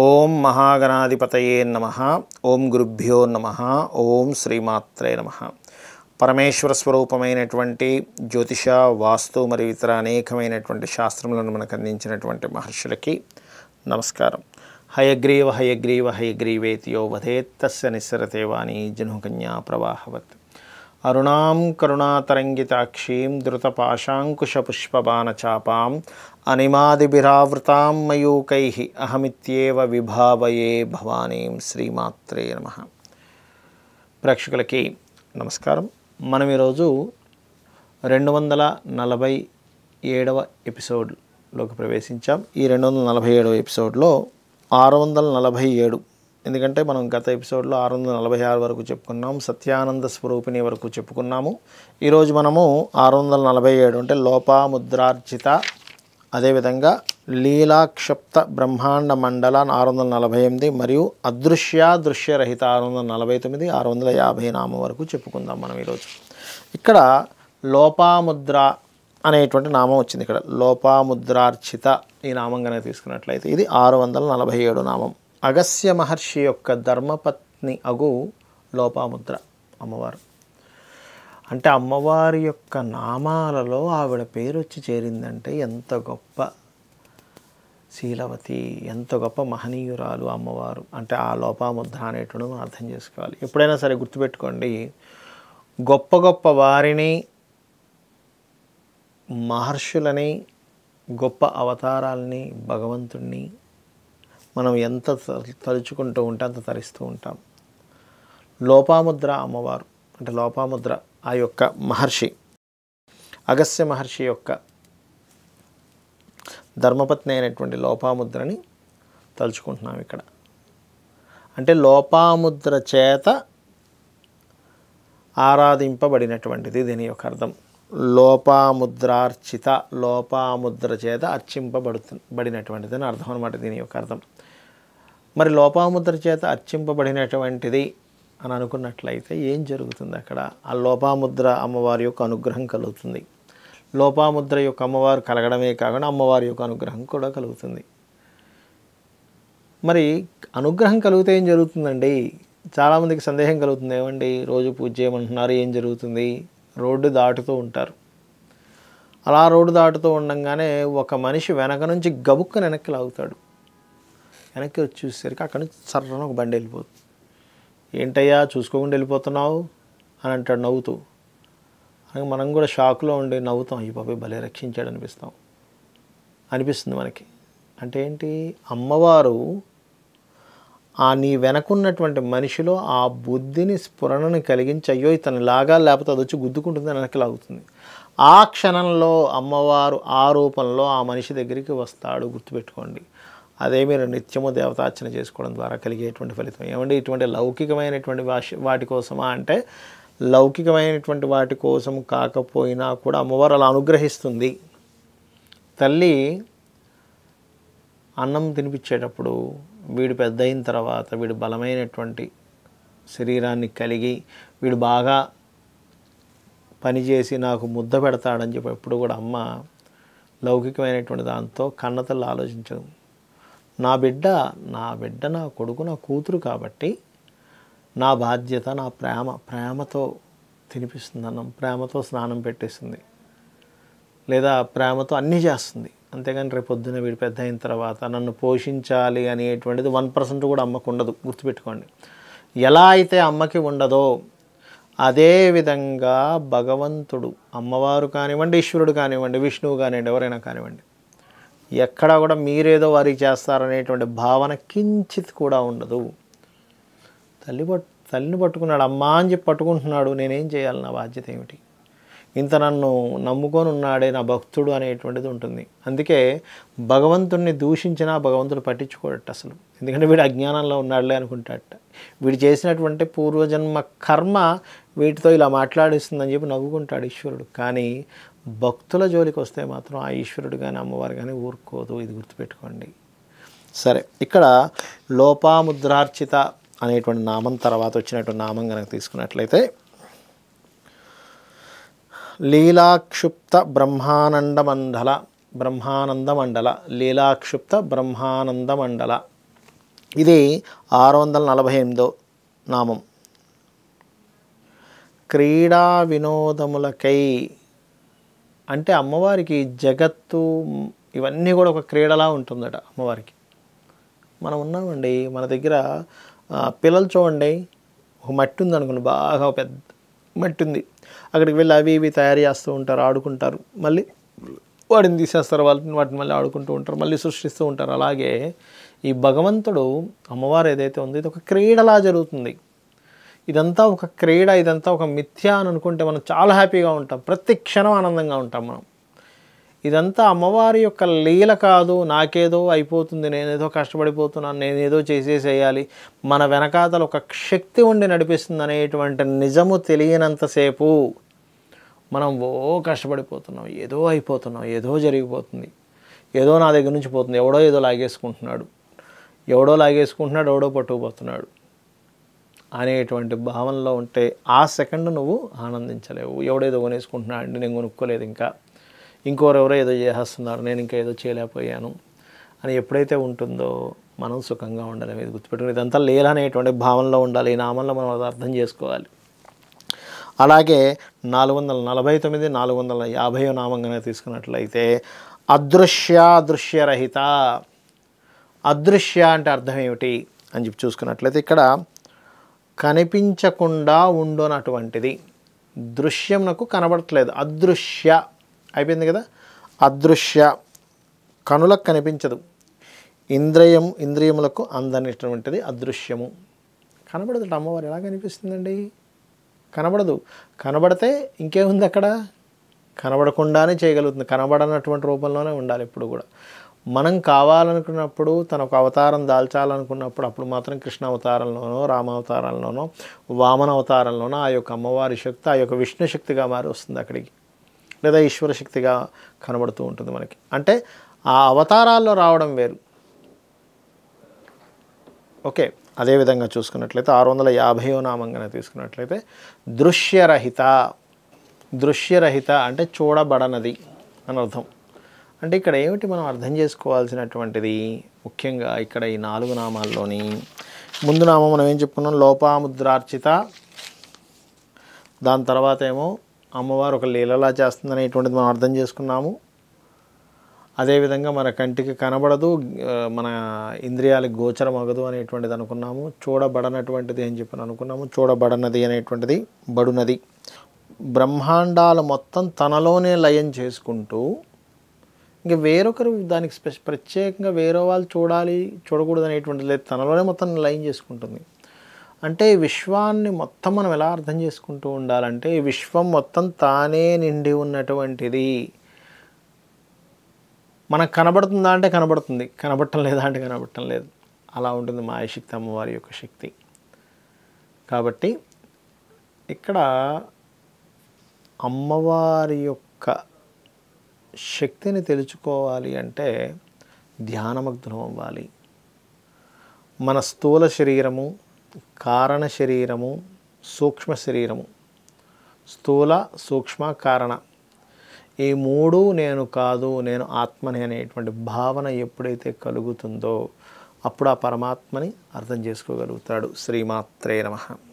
ఓం మహాగణాధిపతయే నమ ఓం గురుభ్యో నమ ఓం శ్రీమాత్రే నమ పరమేశ్వర స్వరూపమైనటువంటి జ్యోతిష వాస్తు మరియు ఇతర అనేకమైనటువంటి శాస్త్రములను మనకు అందించినటువంటి మహర్షులకి నమస్కారం హయగ్రీవ హయగ్రీవ హయగ్రీవేతి యో వధేత్తస్య నిస్సరతేవాణి జనుకన్యా ప్రవాహవత్ అరుణాం కరుణాతరంగితాక్షీం ధృతపాశాంకుశపుష్పబాణచాపాం అనిమాదిభిరావృతాం మయూకై అహమిత్యేవ విభావయే భవానీం శ్రీమాత్రే నమ ప్రేక్షకులకి నమస్కారం మనం ఈరోజు రెండు వందల నలభై ఏడవ ఎపిసోడ్లోకి ప్రవేశించాం ఈ రెండు వందల నలభై ఏడవ ఎపిసోడ్లో ఆరు వందల నలభై ఏడు ఎందుకంటే మనం గత ఎపిసోడ్లో ఆరు వందల నలభై ఆరు వరకు చెప్పుకున్నాం సత్యానంద స్వరూపిణి వరకు చెప్పుకున్నాము ఈరోజు మనము ఆరు వందల నలభై ఏడు అంటే లోపాముద్రార్జిత అదేవిధంగా లీలాక్షప్త బ్రహ్మాండ మండల ఆరు వందల నలభై ఎనిమిది మరియు అదృశ్య రహిత ఆరు వందల నలభై తొమ్మిది ఆరు వందల యాభై నామం వరకు చెప్పుకుందాం మనం ఈరోజు ఇక్కడ లోపాముద్ర అనేటువంటి నామం వచ్చింది ఇక్కడ లోపాముద్రార్చిత ఈ నామం కనుక తీసుకున్నట్లయితే ఇది ఆరు వందల నలభై ఏడు నామం అగస్య మహర్షి యొక్క ధర్మపత్ని అగు లోపాముద్ర అమ్మవారు అంటే అమ్మవారి యొక్క నామాలలో ఆవిడ పేరు వచ్చి చేరిందంటే ఎంత గొప్ప శీలవతి ఎంత గొప్ప మహనీయురాలు అమ్మవారు అంటే ఆ లోపాముద్ర అనేటువంటి మనం అర్థం చేసుకోవాలి ఎప్పుడైనా సరే గుర్తుపెట్టుకోండి గొప్ప గొప్ప వారిని మహర్షులని గొప్ప అవతారాలని భగవంతుణ్ణి మనం ఎంత తలుచుకుంటూ ఉంటే అంత తరిస్తూ ఉంటాం లోపాముద్ర అమ్మవారు అంటే లోపాముద్ర ఆ యొక్క మహర్షి అగస్త్య మహర్షి యొక్క ధర్మపత్ని అయినటువంటి లోపాముద్రని తలుచుకుంటున్నాం ఇక్కడ అంటే లోపాముద్ర చేత ఆరాధింపబడినటువంటిది దీని యొక్క అర్థం లోపాముద్రార్చిత లోపాముద్ర చేత అర్చింపబడుతు బడినటువంటిది అని అర్థం అనమాట దీని యొక్క అర్థం మరి లోపాముద్ర చేత అర్చింపబడినటువంటిది అని అనుకున్నట్లయితే ఏం జరుగుతుంది అక్కడ ఆ లోపాముద్ర అమ్మవారి యొక్క అనుగ్రహం కలుగుతుంది లోపాముద్ర యొక్క అమ్మవారు కలగడమే కాకుండా అమ్మవారి యొక్క అనుగ్రహం కూడా కలుగుతుంది మరి అనుగ్రహం కలిగితే ఏం జరుగుతుందండి చాలామందికి సందేహం కలుగుతుంది ఏమండి రోజు పూజ చేయమంటున్నారు ఏం జరుగుతుంది రోడ్డు దాటుతూ ఉంటారు అలా రోడ్డు దాటుతూ ఉండగానే ఒక మనిషి వెనక నుంచి గబుక్కు వెనక్కి లాగుతాడు వెనక్కి వచ్చి చూసేసరికి అక్కడ నుంచి సర్రన ఒక బండి వెళ్ళిపోతుంది ఏంటయ్యా చూసుకోకుండా వెళ్ళిపోతున్నావు అని అంటాడు నవ్వుతూ అని మనం కూడా షాక్లో ఉండి నవ్వుతాం అయ్యి బాబాయ్ భలే రక్షించాడు అనిపిస్తాం అనిపిస్తుంది మనకి అంటే ఏంటి అమ్మవారు ఆ నీ వెనకున్నటువంటి మనిషిలో ఆ బుద్ధిని స్ఫురణను కలిగించి అయ్యో ఇతను లాగా లేకపోతే అది వచ్చి గుద్దుకుంటుంది వెనక్కి లాగుతుంది ఆ క్షణంలో అమ్మవారు ఆ రూపంలో ఆ మనిషి దగ్గరికి వస్తాడు గుర్తుపెట్టుకోండి అదే మీరు నిత్యము దేవతార్చన చేసుకోవడం ద్వారా కలిగేటువంటి ఫలితం ఏమండి ఇటువంటి లౌకికమైనటువంటి వాటి కోసమా అంటే లౌకికమైనటువంటి వాటి కోసం కాకపోయినా కూడా అమ్మవారు అలా అనుగ్రహిస్తుంది తల్లి అన్నం తినిపించేటప్పుడు వీడు పెద్ద అయిన తర్వాత వీడు బలమైనటువంటి శరీరాన్ని కలిగి వీడు బాగా పనిచేసి నాకు ముద్ద పెడతాడని చెప్పి ఎప్పుడు కూడా అమ్మ లౌకికమైనటువంటి దాంతో కన్నతల్లి ఆలోచించదు నా బిడ్డ నా బిడ్డ నా కొడుకు నా కూతురు కాబట్టి నా బాధ్యత నా ప్రేమ ప్రేమతో తినిపిస్తుంది అన్నం ప్రేమతో స్నానం పెట్టేస్తుంది లేదా ప్రేమతో అన్నీ చేస్తుంది అంతేగాని రేపు పొద్దున వీడు పెద్ద అయిన తర్వాత నన్ను పోషించాలి అనేటువంటిది వన్ పర్సెంట్ కూడా అమ్మకు ఉండదు గుర్తుపెట్టుకోండి ఎలా అయితే అమ్మకి ఉండదో అదేవిధంగా భగవంతుడు అమ్మవారు కానివ్వండి ఈశ్వరుడు కానివ్వండి విష్ణువు కానివ్వండి ఎవరైనా కానివ్వండి ఎక్కడా కూడా మీరేదో వారికి చేస్తారనేటువంటి భావన కించిత్ కూడా ఉండదు తల్లి పట్టు తల్లిని పట్టుకున్నాడు అమ్మా అని చెప్పి పట్టుకుంటున్నాడు నేనేం చేయాలి నా బాధ్యత ఏమిటి ఇంత నన్ను నమ్ముకొని ఉన్నాడే నా భక్తుడు అనేటువంటిది ఉంటుంది అందుకే భగవంతుణ్ణి దూషించినా భగవంతుడు పట్టించుకోడట అసలు ఎందుకంటే వీడు అజ్ఞానంలో ఉన్నాడులే అనుకుంటాడట వీడు చేసినటువంటి పూర్వజన్మ కర్మ వీటితో ఇలా మాట్లాడిస్తుందని చెప్పి నవ్వుకుంటాడు ఈశ్వరుడు కానీ భక్తుల జోలికి వస్తే మాత్రం ఆ ఈశ్వరుడు కానీ అమ్మవారు కానీ ఊరుకోదు ఇది గుర్తుపెట్టుకోండి సరే ఇక్కడ లోపాముద్రార్చిత అనేటువంటి నామం తర్వాత వచ్చినటువంటి నామం కనుక తీసుకున్నట్లయితే లీలాక్షుప్త బ్రహ్మానంద మండల బ్రహ్మానంద మండల లీలాక్షుప్త బ్రహ్మానంద మండల ఇది ఆరు వందల నలభై ఎనిమిదో నామం క్రీడా వినోదములకై అంటే అమ్మవారికి జగత్తు ఇవన్నీ కూడా ఒక క్రీడలా ఉంటుందట అమ్మవారికి మనం ఉన్నామండి మన దగ్గర పిల్లలు చూడండి ఒక మట్టి ఉంది అనుకోండి బాగా పెద్ద మట్టి ఉంది అక్కడికి వెళ్ళి అవి ఇవి తయారు చేస్తూ ఉంటారు ఆడుకుంటారు మళ్ళీ వాటిని తీసేస్తారు వాళ్ళని వాటిని మళ్ళీ ఆడుకుంటూ ఉంటారు మళ్ళీ సృష్టిస్తూ ఉంటారు అలాగే ఈ భగవంతుడు అమ్మవారు ఏదైతే ఉందో ఇది ఒక క్రీడలా జరుగుతుంది ఇదంతా ఒక క్రీడ ఇదంతా ఒక మిథ్య అని అనుకుంటే మనం చాలా హ్యాపీగా ఉంటాం ప్రతి క్షణం ఆనందంగా ఉంటాం మనం ఇదంతా అమ్మవారి యొక్క లీల కాదు నాకేదో అయిపోతుంది నేనేదో కష్టపడిపోతున్నాను నేనేదో చేసేసేయాలి మన వెనకాతలు ఒక శక్తి ఉండి నడిపిస్తుంది అనేటువంటి నిజము తెలియనంతసేపు మనం ఓ కష్టపడిపోతున్నాం ఏదో అయిపోతున్నాం ఏదో జరిగిపోతుంది ఏదో నా దగ్గర నుంచి పోతుంది ఎవడో ఏదో లాగేసుకుంటున్నాడు ఎవడో లాగేసుకుంటున్నాడు ఎవడో పట్టుకుపోతున్నాడు అనేటువంటి భావనలో ఉంటే ఆ సెకండ్ నువ్వు ఆనందించలేవు ఎవడేదో కొనేసుకుంటున్నా అంటే నేను కొనుక్కోలేదు ఇంకా ఎవరో ఏదో చేసేస్తున్నారు నేను ఇంకా ఏదో చేయలేకపోయాను అని ఎప్పుడైతే ఉంటుందో మనం సుఖంగా ఉండాలి ఇది గుర్తుపెట్టుకుని ఇదంతా లేలనేటువంటి భావనలో ఉండాలి ఈ నామంలో మనం అది అర్థం చేసుకోవాలి అలాగే నాలుగు వందల నలభై తొమ్మిది నాలుగు వందల యాభై నామంగానే తీసుకున్నట్లయితే అదృశ్య అదృశ్య అంటే అర్థం ఏమిటి అని చెప్పి చూసుకున్నట్లయితే ఇక్కడ కనిపించకుండా ఉండునటువంటిది దృశ్యంనకు కనబడట్లేదు అదృశ్య అయిపోయింది కదా అదృశ్య కనులకు కనిపించదు ఇంద్రియం ఇంద్రియములకు అందనటువంటిది అదృశ్యము కనబడదు అమ్మవారు ఎలా కనిపిస్తుందండి కనబడదు కనబడితే ఇంకేముంది అక్కడ కనబడకుండానే చేయగలుగుతుంది కనబడనటువంటి రూపంలోనే ఉండాలి ఎప్పుడు కూడా మనం కావాలనుకున్నప్పుడు తన ఒక అవతారం దాల్చాలనుకున్నప్పుడు అప్పుడు మాత్రం కృష్ణ అవతారంలోనో రామావతారంలోనో వామన అవతారంలోనో ఆ యొక్క అమ్మవారి శక్తి ఆ యొక్క విష్ణు శక్తిగా మారి వస్తుంది అక్కడికి లేదా ఈశ్వర శక్తిగా కనబడుతూ ఉంటుంది మనకి అంటే ఆ అవతారాల్లో రావడం వేరు ఓకే అదేవిధంగా చూసుకున్నట్లయితే ఆరు వందల యాభైవ నామంగా తీసుకున్నట్లయితే దృశ్యరహిత దృశ్యరహిత అంటే చూడబడనది అని అర్థం అంటే ఇక్కడ ఏమిటి మనం అర్థం చేసుకోవాల్సినటువంటిది ముఖ్యంగా ఇక్కడ ఈ నాలుగు నామాల్లోని ముందు నామం మనం ఏం చెప్పుకున్నాం లోపాముద్రార్చిత దాని తర్వాత ఏమో అమ్మవారు ఒక లీలలా చేస్తుంది అనేటువంటిది మనం అర్థం చేసుకున్నాము అదేవిధంగా మన కంటికి కనబడదు మన ఇంద్రియాలకు గోచరం అగదు అనేటువంటిది అనుకున్నాము చూడబడనటువంటిది అని చెప్పి అనుకున్నాము చూడబడనది అనేటువంటిది బడునది బ్రహ్మాండాలు మొత్తం తనలోనే లయం చేసుకుంటూ ఇంకా వేరొకరు దానికి స్పెష ప్రత్యేకంగా వేరే వాళ్ళు చూడాలి చూడకూడదు అనేటువంటి లేదు తనలోనే మొత్తం లైన్ చేసుకుంటుంది అంటే విశ్వాన్ని మొత్తం మనం ఎలా అర్థం చేసుకుంటూ ఉండాలంటే విశ్వం మొత్తం తానే నిండి ఉన్నటువంటిది మనకు కనబడుతుందా అంటే కనబడుతుంది కనబడటం లేదా అంటే కనబడటం లేదు అలా ఉంటుంది మాయశక్తి అమ్మవారి యొక్క శక్తి కాబట్టి ఇక్కడ అమ్మవారి యొక్క శక్తిని తెలుసుకోవాలి అంటే ధ్యానమగ్నం అవ్వాలి మన స్థూల శరీరము కారణ శరీరము సూక్ష్మ శరీరము స్థూల సూక్ష్మ కారణ ఈ మూడు నేను కాదు నేను ఆత్మని అనేటువంటి భావన ఎప్పుడైతే కలుగుతుందో అప్పుడు ఆ పరమాత్మని అర్థం చేసుకోగలుగుతాడు శ్రీమాత్రే నమ